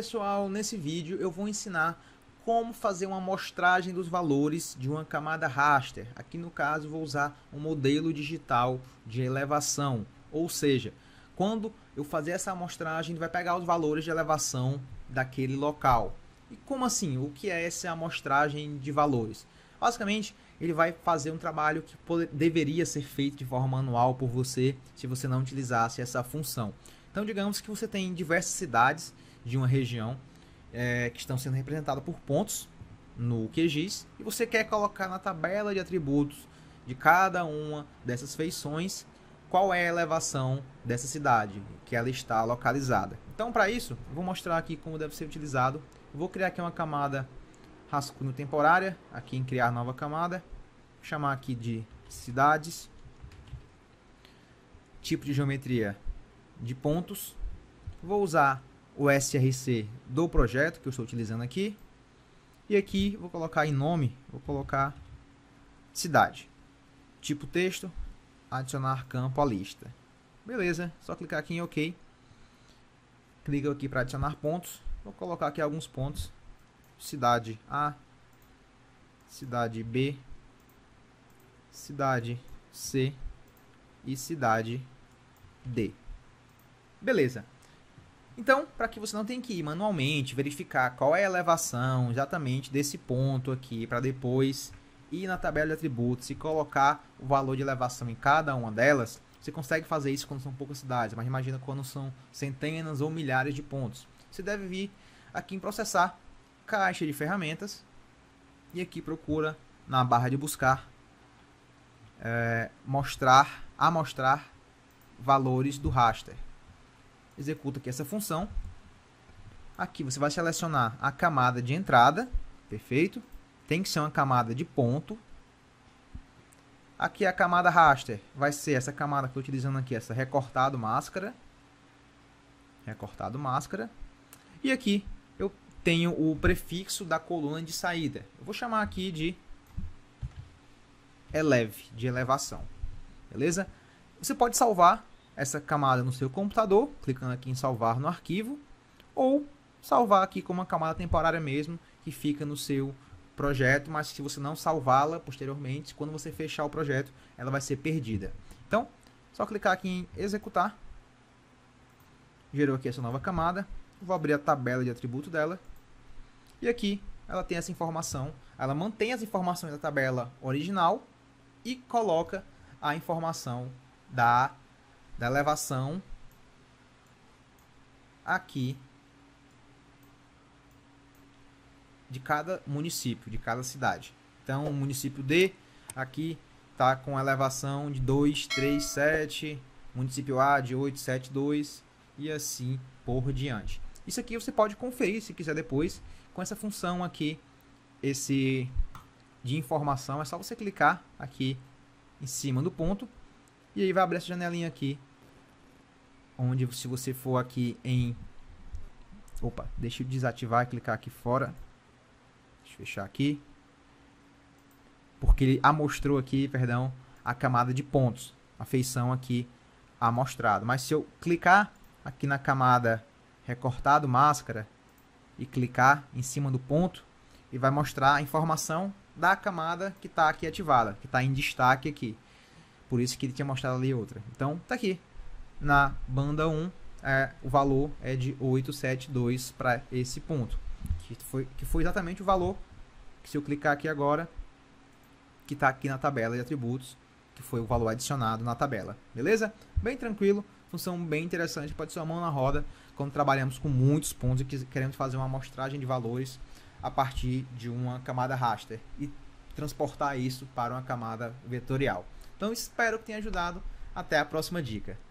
pessoal, nesse vídeo eu vou ensinar como fazer uma amostragem dos valores de uma camada raster. Aqui no caso vou usar um modelo digital de elevação, ou seja, quando eu fazer essa amostragem vai pegar os valores de elevação daquele local. E como assim? O que é essa amostragem de valores? Basicamente, ele vai fazer um trabalho que deveria ser feito de forma manual por você se você não utilizasse essa função. Então, digamos que você tem diversas cidades de uma região é, que estão sendo representadas por pontos no QGIS e você quer colocar na tabela de atributos de cada uma dessas feições qual é a elevação dessa cidade que ela está localizada. Então, para isso, vou mostrar aqui como deve ser utilizado. Vou criar aqui uma camada rascunho temporária, aqui em criar nova camada, chamar aqui de cidades, tipo de geometria de pontos. Vou usar o SRC do projeto que eu estou utilizando aqui. E aqui vou colocar em nome, vou colocar cidade. Tipo texto, adicionar campo à lista. Beleza, só clicar aqui em OK. clica aqui para adicionar pontos. Vou colocar aqui alguns pontos. Cidade A, cidade B, cidade C e cidade D. Beleza. Então, para que você não tenha que ir manualmente verificar qual é a elevação exatamente desse ponto aqui, para depois ir na tabela de atributos e colocar o valor de elevação em cada uma delas, você consegue fazer isso quando são poucas cidades, mas imagina quando são centenas ou milhares de pontos. Você deve vir aqui em processar, caixa de ferramentas, e aqui procura na barra de buscar, é, mostrar, amostrar valores do raster executa aqui essa função. Aqui você vai selecionar a camada de entrada, perfeito? Tem que ser uma camada de ponto. Aqui a camada raster vai ser essa camada que eu estou utilizando aqui, essa recortado máscara. Recortado máscara. E aqui eu tenho o prefixo da coluna de saída. Eu vou chamar aqui de eleve, de elevação. Beleza? Você pode salvar essa camada no seu computador, clicando aqui em salvar no arquivo, ou salvar aqui como uma camada temporária mesmo, que fica no seu projeto, mas se você não salvá-la posteriormente, quando você fechar o projeto, ela vai ser perdida. Então, só clicar aqui em executar, gerou aqui essa nova camada, vou abrir a tabela de atributo dela, e aqui ela tem essa informação, ela mantém as informações da tabela original e coloca a informação da da elevação aqui de cada município, de cada cidade. Então, o município D aqui está com elevação de 7, município A de 2 e assim por diante. Isso aqui você pode conferir se quiser depois com essa função aqui, esse de informação, é só você clicar aqui em cima do ponto e aí vai abrir essa janelinha aqui onde se você for aqui em opa, deixa eu desativar, e clicar aqui fora. Deixa eu fechar aqui. Porque ele amostrou aqui, perdão, a camada de pontos, a feição aqui amostrado. Mas se eu clicar aqui na camada recortado máscara e clicar em cima do ponto, e vai mostrar a informação da camada que está aqui ativada, que está em destaque aqui. Por isso que ele tinha mostrado ali outra. Então, tá aqui na banda 1, é, o valor é de 872 para esse ponto, que foi, que foi exatamente o valor que se eu clicar aqui agora, que está aqui na tabela de atributos, que foi o valor adicionado na tabela, beleza? Bem tranquilo, função bem interessante, pode ser uma mão na roda, quando trabalhamos com muitos pontos e queremos fazer uma amostragem de valores a partir de uma camada raster e transportar isso para uma camada vetorial. Então espero que tenha ajudado, até a próxima dica.